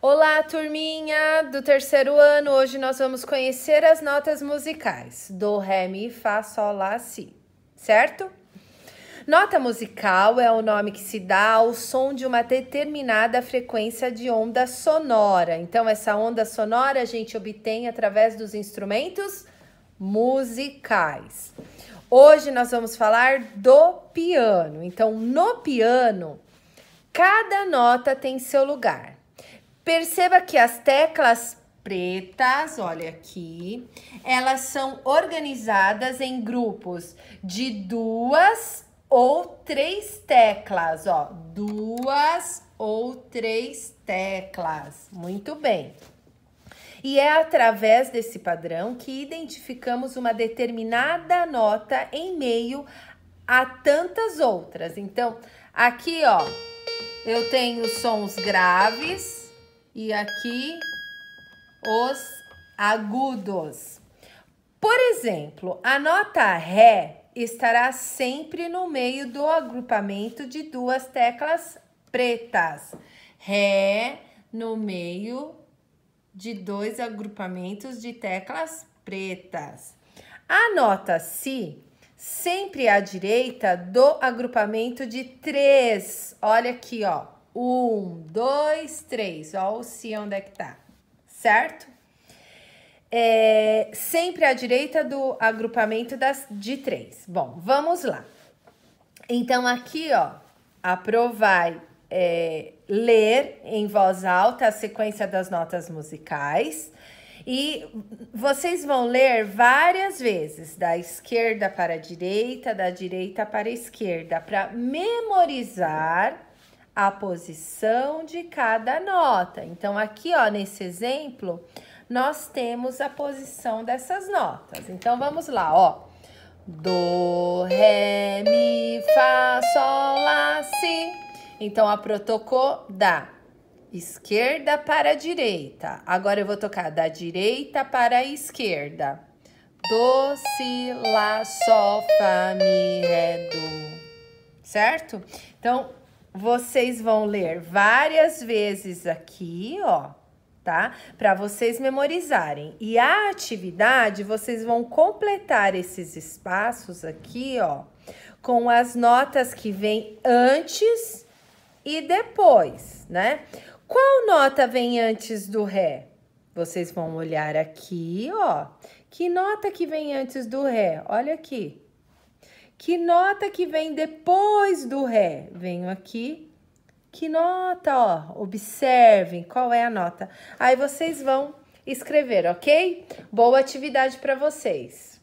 Olá, turminha do terceiro ano. Hoje nós vamos conhecer as notas musicais do Ré, Mi, Fá, Sol, Lá, Si, certo? Nota musical é o nome que se dá ao som de uma determinada frequência de onda sonora. Então, essa onda sonora a gente obtém através dos instrumentos musicais. Hoje nós vamos falar do piano. Então, no piano, cada nota tem seu lugar. Perceba que as teclas pretas, olha aqui, elas são organizadas em grupos de duas ou três teclas, ó, duas ou três teclas. Muito bem. E é através desse padrão que identificamos uma determinada nota em meio a tantas outras. Então, aqui, ó, eu tenho sons graves, e aqui os agudos. Por exemplo, a nota Ré estará sempre no meio do agrupamento de duas teclas pretas. Ré no meio de dois agrupamentos de teclas pretas. A nota Si sempre à direita do agrupamento de três. Olha aqui, ó um, dois, três. Ó, o si onde é que tá, certo? É, sempre à direita do agrupamento das, de três. Bom, vamos lá. Então, aqui, ó, aprovai é, ler em voz alta a sequência das notas musicais. E vocês vão ler várias vezes, da esquerda para a direita, da direita para a esquerda, para memorizar a posição de cada nota. Então, aqui, ó, nesse exemplo, nós temos a posição dessas notas. Então, vamos lá, ó. Do, Ré, Mi, Fá, Sol, Lá, Si. Então, a protocô da esquerda para a direita. Agora, eu vou tocar da direita para a esquerda. Do, Si, Lá, Sol, Fá, Mi, Ré, Do. Certo? Então, vocês vão ler várias vezes aqui, ó, tá? Para vocês memorizarem. E a atividade, vocês vão completar esses espaços aqui, ó, com as notas que vem antes e depois, né? Qual nota vem antes do Ré? Vocês vão olhar aqui, ó. Que nota que vem antes do Ré? Olha aqui. Que nota que vem depois do Ré? Venho aqui. Que nota, ó. Observem qual é a nota. Aí vocês vão escrever, ok? Boa atividade para vocês.